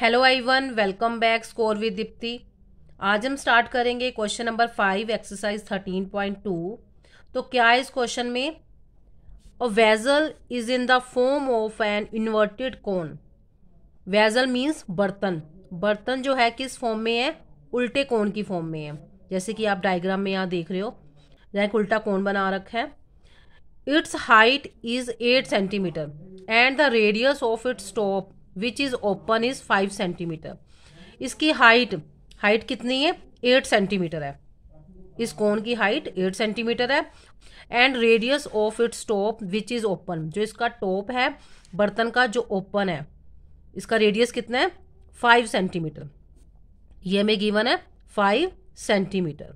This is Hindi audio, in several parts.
hello everyone welcome back score with Dipti आज हम स्टार्ट करेंगे question number five exercise thirteen point two तो क्या है इस क्वेश्चन में a vessel is in the form of an inverted cone vessel means बर्तन बर्तन जो है किस फॉर्म में है उल्टे कोन की फॉर्म में है जैसे कि आप डायग्राम में यहाँ देख रहे हो यहाँ एक उल्टा कोन बना रखा है its height is eight centimetre and the radius of its top which is open is five centimetre इसकी हाइट हाइट कितनी है एट सेंटीमीटर है इस कोन की हाइट एट सेंटीमीटर है and radius of its top which is open जो इसका टॉप है बर्तन का जो ओपन है इसका रेडियस कितना है फाइव सेंटीमीटर ये हमें गिवन है five centimetre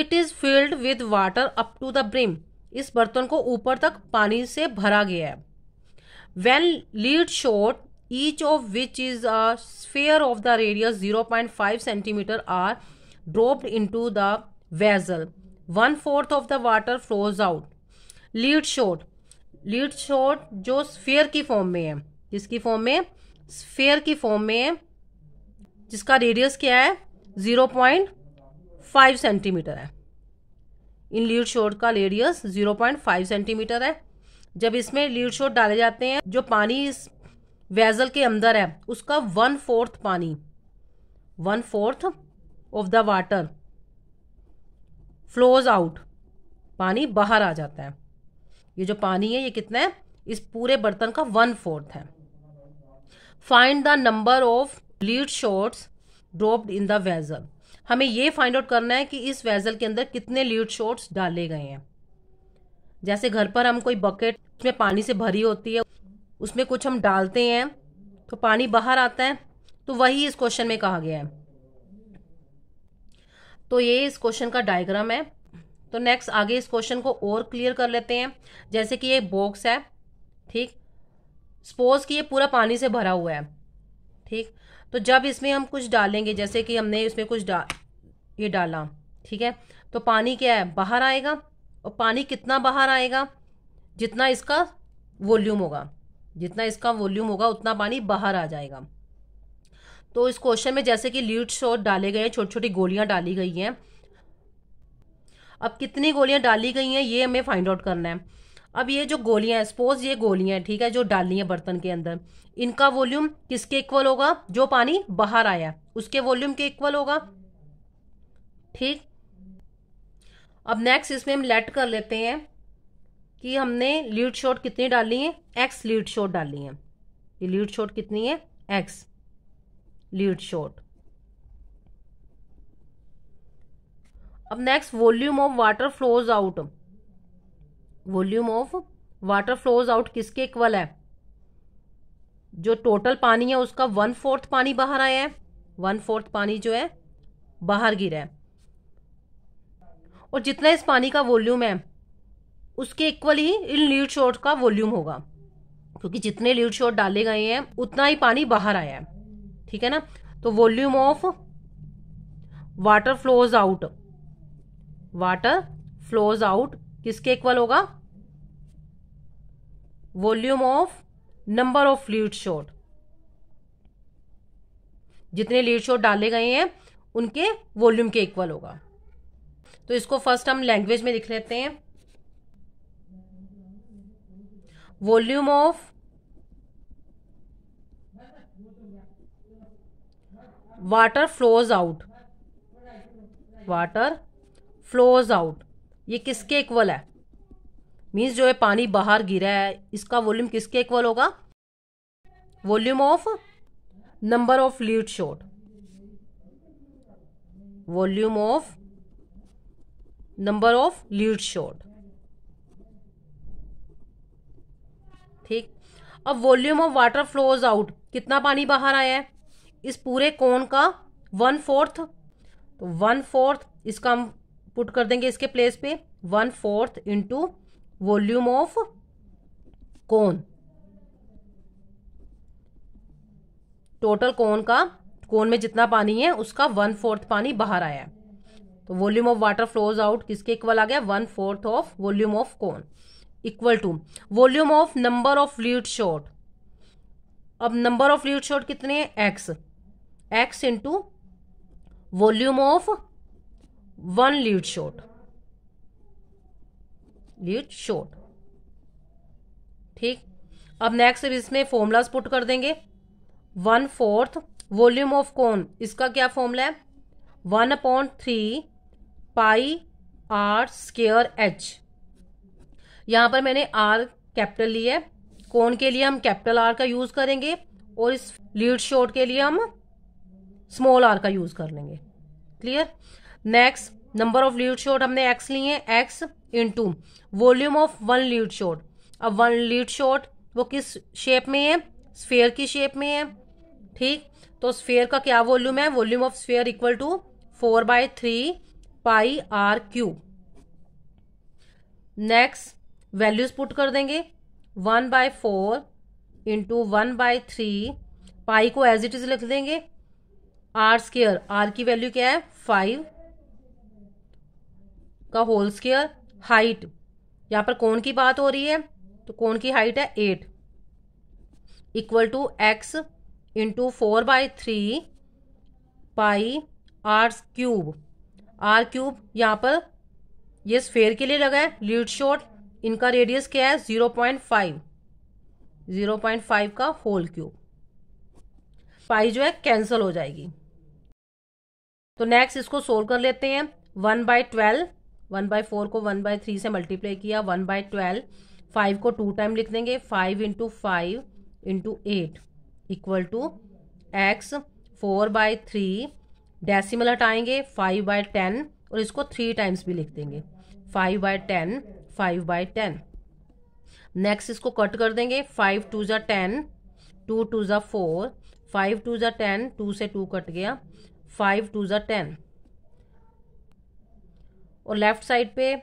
it is filled with water up to the brim इस बर्तन को ऊपर तक पानी से भरा गया है when lead shot each of which is a sphere of the radius 0.5 centimeter are dropped into the vessel one fourth of the water flows out lead shot lead shot जो स्फेयर की फॉर्म में है जिसकी फॉर्म में स्फेयर की फॉर्म में है जिसका रेडियस क्या है जीरो पॉइंट फाइव सेंटीमीटर है इन लीड शॉट का radius zero point five centimetre है जब इसमें लीड शोट डाले जाते हैं जो पानी इस वेजल के अंदर है उसका वन फोर्थ पानी one fourth of the water flows out पानी बाहर आ जाता है ये जो पानी है ये कितना है इस पूरे बर्तन का वन फोर्थ है find the number of lead shots dropped in the vessel हमें ये फाइंड आउट करना है कि इस वेजल के अंदर कितने लीड शोट्स डाले गए हैं जैसे घर पर हम कोई बकेट में पानी से भरी होती है उसमें कुछ हम डालते हैं तो पानी बाहर आता है तो वही इस क्वेश्चन में कहा गया है तो ये इस क्वेश्चन का डायग्राम है तो नेक्स्ट आगे इस क्वेश्चन को और क्लियर कर लेते हैं जैसे कि ये बॉक्स है ठीक सपोज कि ये पूरा पानी से भरा हुआ है ठीक तो जब इसमें हम कुछ डालेंगे जैसे कि हमने इसमें कुछ डा ये डाला ठीक है तो पानी क्या है बाहर आएगा और पानी कितना बाहर आएगा जितना इसका वॉल्यूम होगा जितना इसका वॉल्यूम होगा उतना पानी बाहर आ जाएगा तो इस क्वेश्चन में जैसे कि लीड शॉट डाले गए हैं छोटी छोटी गोलियां डाली गई हैं अब कितनी गोलियां डाली गई हैं ये हमें फाइंड आउट करना है अब ये जो गोलियां हैं सपोज ये गोलियां ठीक है जो डालनी है बर्तन के अंदर इनका वॉल्यूम किसके इक्वल होगा जो पानी बाहर आया उसके वॉल्यूम के इक्वल होगा ठीक अब नेक्स्ट इसमें हम लेट कर लेते हैं कि हमने लीड शॉट कितनी डाली है एक्स लीड शॉट डाली है ये लीड शॉट कितनी है एक्स लीड शॉट अब next volume of water flows out volume of water flows out किसके इक्वल है जो टोटल पानी है उसका वन फोर्थ पानी बाहर आया है वन फोर्थ पानी जो है बाहर गिरा है और जितना इस पानी का वॉल्यूम है उसके इक्वल ही इन लीड शॉट का वॉल्यूम होगा क्योंकि जितने लीड शॉट डाले गए हैं उतना ही पानी बाहर आया है ठीक है ना तो volume of water flows out water flows out किसके इक्वल होगा volume of number of lead shot जितने लीड शॉट डाले गए हैं उनके वॉल्यूम के इक्वल होगा तो इसको फर्स्ट हम लैंग्वेज में लिख लेते हैं volume of water flows out water flows out ये किसके इक्वल है मीन्स जो है पानी बाहर गिरा है इसका वॉल्यूम किसके इक्वल होगा volume of number of lead shot volume of number of lead shot ठीक अब volume of water flows out कितना पानी बाहर आया है इस पूरे कोन का वन फोर्थ तो वन फोर्थ इसका हम पुट कर देंगे इसके प्लेस पे one fourth into volume of cone total cone का कोन में जितना पानी है उसका वन फोर्थ पानी बाहर आया है तो volume of water flows out किसके इक्वल आ गया one fourth of volume of cone equal to volume of number of fluid shot अब नंबर ऑफ फ्लूड शॉट कितने हैं x x into volume of one lead shot lead shot ठीक अब नेक्स्ट इसमें फॉर्मूलाज पुट कर देंगे वन फोर्थ वॉल्यूम ऑफ कौन इसका क्या फॉर्मूला है one upon three pi r square h यहां पर मैंने आर कैपिटल लिया है कोण के लिए हम कैपिटल आर का यूज़ करेंगे और इस लीड शॉर्ट के लिए हम स्मॉल आर का यूज़ कर लेंगे clear next number of lead shot हमने एक्स लिए हैं x into volume of one lead shot अब वन लीड शॉर्ट वो किस शेप में है स्फेयर की शेप में है ठीक तो स्फेयर का क्या वॉल्यूम है volume of sphere equal to four by three pi r cube next values put कर देंगे one by four into one by three pi को एज इट इज लिख देंगे आर स्केयर आर की वैल्यू क्या है फाइव का होल स्केयर हाइट यहां पर कौन की बात हो रही है तो कौन की हाइट है eight equal to x into four by three pi r cube r cube यहाँ पर ये स्फेयर के लिए लगा है लीड शॉट इनका रेडियस क्या है zero point five zero point five का होल क्यूब पाई जो है कैंसिल हो जाएगी तो नेक्स्ट इसको सोल्व कर लेते हैं one by twelve one by four को वन बाय थ्री से मल्टीप्लाई किया वन बाय ट्वेल्व फाइव को टू टाइम लिख देंगे five into five into eight equal to x four by three decimal हटाएंगे फाइव बाय टेन और इसको थ्री टाइम्स भी लिख देंगे five by ten five by ten next इसको कट कर देंगे फाइव टू ज़ा टेन टू टू ज़ा फोर फाइव टू ज़ा टेन टू से टू कट गया फाइव टू ज़ा टेन और लेफ्ट साइड पे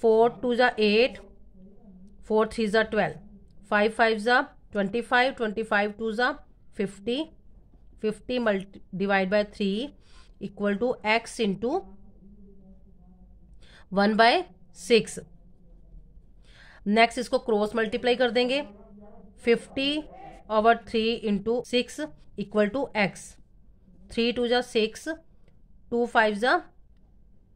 फोर टू ज़ा एट फोर थ्री ज़ा ट्वेल्व फाइव फाइव ज़ा twenty five twenty five two ज़ा fifty fifty multi divide by three equal to x into one by six next इसको क्रॉस मल्टीप्लाई कर देंगे fifty over three into six equal to x three two जा सिक्स टू फाइव जा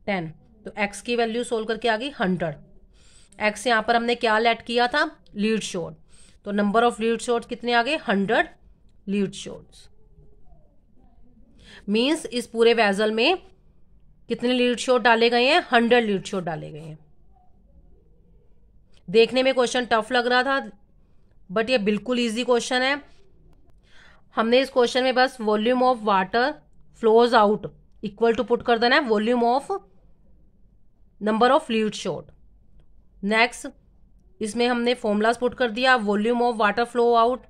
टेन तो एक्स की वैल्यू सोल्व करके आ गई हंड्रेड एक्स यहाँ पर हमने क्या लेट किया था लीड शोर्ट तो नंबर ऑफ लीड शोर्ट कितने आ गए हंड्रेड लीड शोर्ट्स मीन्स इस पूरे वेजल में कितने लीड शोट डाले गए हैं हंड्रेड लीड शोट डाले गए हैं देखने में क्वेश्चन टफ लग रहा था बट ये बिल्कुल इजी क्वेश्चन है हमने इस क्वेश्चन में बस volume of water flows out equal to put कर देना है volume of number of lead shot next इसमें हमने फॉर्मूलाज पुट कर दिया volume of water flow out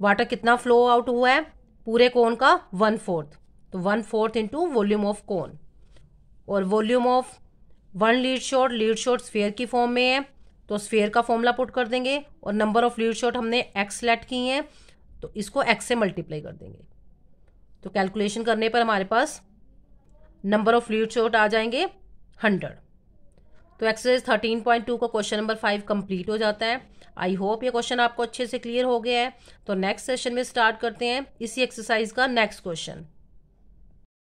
water कितना फ्लो आउट हुआ है पूरे कोन का वन फोर्थ तो one fourth into volume of cone और volume of one lead shot lead shot sphere की फॉर्म में है तो स्फेयर का फॉर्मूला पुट कर देंगे और नंबर ऑफ लीड शॉट हमने एक्स सेलेक्ट की हैं तो इसको एक्स से मल्टीप्लाई कर देंगे तो कैलकुलेशन करने पर हमारे पास नंबर ऑफ लीड शॉट आ जाएंगे हंड्रेड तो एक्सरसाइज थर्टीन पॉइंट टू का क्वेश्चन नंबर फाइव कंप्लीट हो जाता है आई होप ये क्वेश्चन आपको अच्छे से क्लियर हो गया है तो नेक्स्ट सेशन में स्टार्ट करते हैं इसी एक्सरसाइज का नेक्स्ट क्वेश्चन